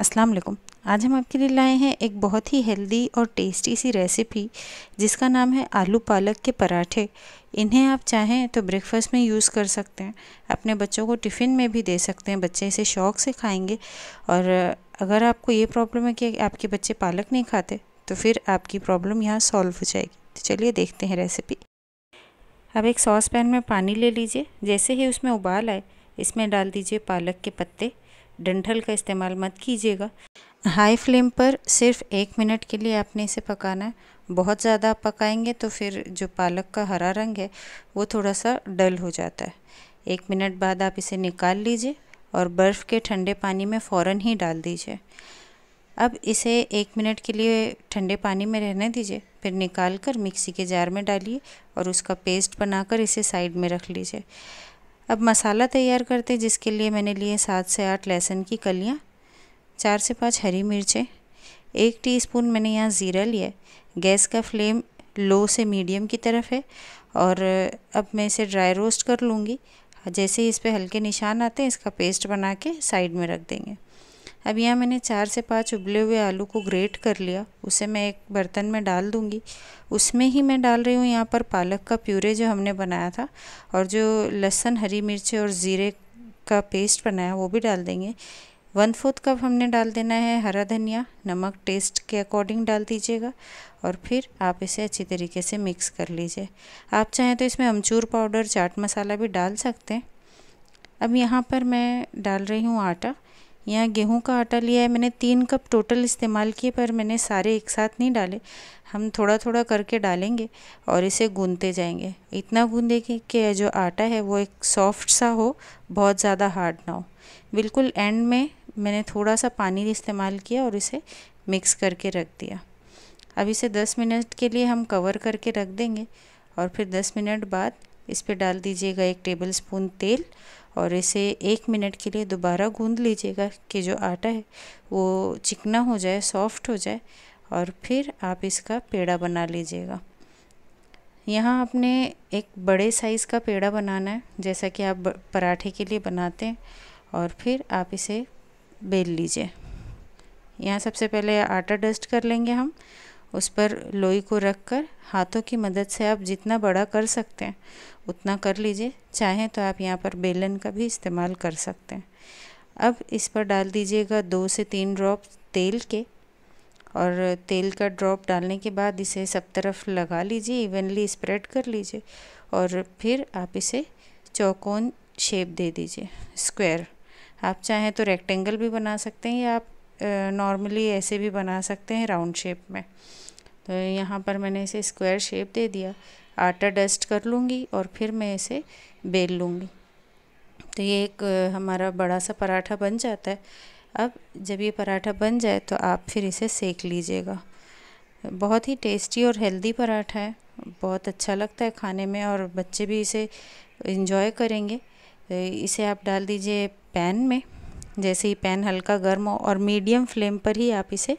अस्सलाम वालेकुम आज हम आपके लिए लाए हैं एक बहुत ही हेल्दी और टेस्टी सी रेसिपी जिसका नाम है आलू पालक के पराठे इन्हें आप चाहें तो ब्रेकफास्ट में यूज़ कर सकते हैं अपने बच्चों को टिफ़िन में भी दे सकते हैं बच्चे इसे शौक़ से खाएंगे और अगर आपको ये प्रॉब्लम है कि आपके बच्चे पालक नहीं खाते तो फिर आपकी प्रॉब्लम यहाँ सॉल्व हो जाएगी तो चलिए देखते हैं रेसिपी अब एक सॉस पैन में पानी ले लीजिए जैसे ही उसमें उबाल आए इसमें डाल दीजिए पालक के पत्ते डंठल का इस्तेमाल मत कीजिएगा हाई फ्लेम पर सिर्फ एक मिनट के लिए आपने इसे पकाना है बहुत ज़्यादा आप पकाएंगे तो फिर जो पालक का हरा रंग है वो थोड़ा सा डल हो जाता है एक मिनट बाद आप इसे निकाल लीजिए और बर्फ़ के ठंडे पानी में फ़ौर ही डाल दीजिए अब इसे एक मिनट के लिए ठंडे पानी में रहने दीजिए फिर निकाल कर मिक्सी के जार में डालिए और उसका पेस्ट बनाकर इसे साइड में रख लीजिए अब मसाला तैयार करते हैं जिसके लिए मैंने लिए सात से आठ लहसुन की कलियाँ चार से पाँच हरी मिर्चें एक टीस्पून मैंने यहाँ ज़ीरा लिया गैस का फ्लेम लो से मीडियम की तरफ है और अब मैं इसे ड्राई रोस्ट कर लूँगी जैसे ही इस पर हल्के निशान आते हैं इसका पेस्ट बना के साइड में रख देंगे अब यहाँ मैंने चार से पाँच उबले हुए आलू को ग्रेट कर लिया उसे मैं एक बर्तन में डाल दूँगी उसमें ही मैं डाल रही हूँ यहाँ पर पालक का प्यूरे जो हमने बनाया था और जो लहसन हरी मिर्ची और ज़ीरे का पेस्ट बनाया वो भी डाल देंगे वन फोर्थ कप हमने डाल देना है हरा धनिया नमक टेस्ट के अकॉर्डिंग डाल दीजिएगा और फिर आप इसे अच्छी तरीके से मिक्स कर लीजिए आप चाहें तो इसमें अमचूर पाउडर चाट मसाला भी डाल सकते हैं अब यहाँ पर मैं डाल रही हूँ आटा यहाँ गेहूं का आटा लिया है मैंने तीन कप टोटल इस्तेमाल किए पर मैंने सारे एक साथ नहीं डाले हम थोड़ा थोड़ा करके डालेंगे और इसे गूंदते जाएंगे इतना गूंदेंगे कि जो आटा है वो एक सॉफ्ट सा हो बहुत ज़्यादा हार्ड ना हो बिल्कुल एंड में मैंने थोड़ा सा पानी इस्तेमाल किया और इसे मिक्स करके रख दिया अब इसे दस मिनट के लिए हम कवर करके रख देंगे और फिर दस मिनट बाद इस पर डाल दीजिएगा एक टेबल स्पून तेल और इसे एक मिनट के लिए दोबारा गूंद लीजिएगा कि जो आटा है वो चिकना हो जाए सॉफ्ट हो जाए और फिर आप इसका पेड़ा बना लीजिएगा यहाँ आपने एक बड़े साइज़ का पेड़ा बनाना है जैसा कि आप पराठे के लिए बनाते हैं और फिर आप इसे बेल लीजिए यहाँ सबसे पहले आटा डस्ट कर लेंगे हम उस पर लोई को रखकर हाथों की मदद से आप जितना बड़ा कर सकते हैं उतना कर लीजिए चाहें तो आप यहाँ पर बेलन का भी इस्तेमाल कर सकते हैं अब इस पर डाल दीजिएगा दो से तीन ड्रॉप तेल के और तेल का ड्रॉप डालने के बाद इसे सब तरफ लगा लीजिए इवनली स्प्रेड कर लीजिए और फिर आप इसे चौकोन शेप दे दीजिए स्क्वायर आप चाहें तो रेक्टेंगल भी बना सकते हैं या आप नॉर्मली ऐसे भी बना सकते हैं राउंड शेप में तो यहाँ पर मैंने इसे स्क्वायर शेप दे दिया आटा डस्ट कर लूँगी और फिर मैं इसे बेल लूँगी तो ये एक हमारा बड़ा सा पराठा बन जाता है अब जब ये पराठा बन जाए तो आप फिर इसे सेक लीजिएगा बहुत ही टेस्टी और हेल्दी पराठा है बहुत अच्छा लगता है खाने में और बच्चे भी इसे इन्जॉय करेंगे तो इसे आप डाल दीजिए पैन में जैसे ही पैन हल्का गर्म हो और मीडियम फ्लेम पर ही आप इसे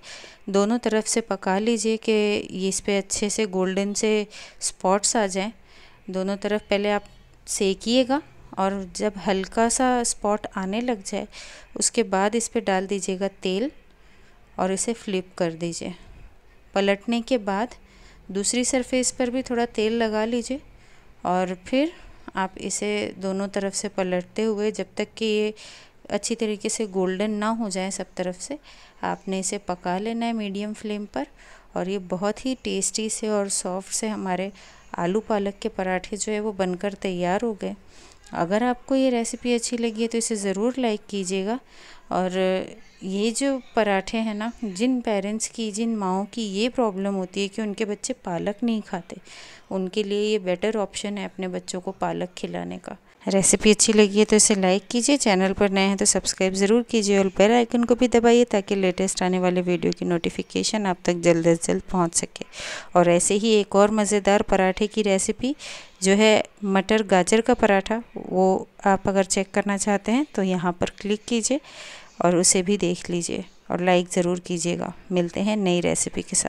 दोनों तरफ से पका लीजिए कि इस पर अच्छे से गोल्डन से स्पॉट्स आ जाएं दोनों तरफ पहले आप सेकिएगा और जब हल्का सा स्पॉट आने लग जाए उसके बाद इस पर डाल दीजिएगा तेल और इसे फ्लिप कर दीजिए पलटने के बाद दूसरी सरफेस पर भी थोड़ा तेल लगा लीजिए और फिर आप इसे दोनों तरफ से पलटते हुए जब तक कि ये अच्छी तरीके से गोल्डन ना हो जाए सब तरफ से आपने इसे पका लेना है मीडियम फ्लेम पर और ये बहुत ही टेस्टी से और सॉफ्ट से हमारे आलू पालक के पराठे जो है वो बनकर तैयार हो गए अगर आपको ये रेसिपी अच्छी लगी है तो इसे ज़रूर लाइक कीजिएगा और ये जो पराठे हैं ना जिन पेरेंट्स की जिन माओ की ये प्रॉब्लम होती है कि उनके बच्चे पालक नहीं खाते उनके लिए ये बेटर ऑप्शन है अपने बच्चों को पालक खिलाने का रेसिपी अच्छी लगी है तो इसे लाइक कीजिए चैनल पर नए हैं तो सब्सक्राइब ज़रूर कीजिए और बेल आइकन को भी दबाइए ताकि लेटेस्ट आने वाले वीडियो की नोटिफिकेशन आप तक जल्द अज जल्द पहुँच सके और ऐसे ही एक और मज़ेदार पराठे की रेसिपी जो है मटर गाजर का पराठा वो आप अगर चेक करना चाहते हैं तो यहाँ पर क्लिक कीजिए और उसे भी देख लीजिए और लाइक ज़रूर कीजिएगा मिलते हैं नई रेसिपी के साथ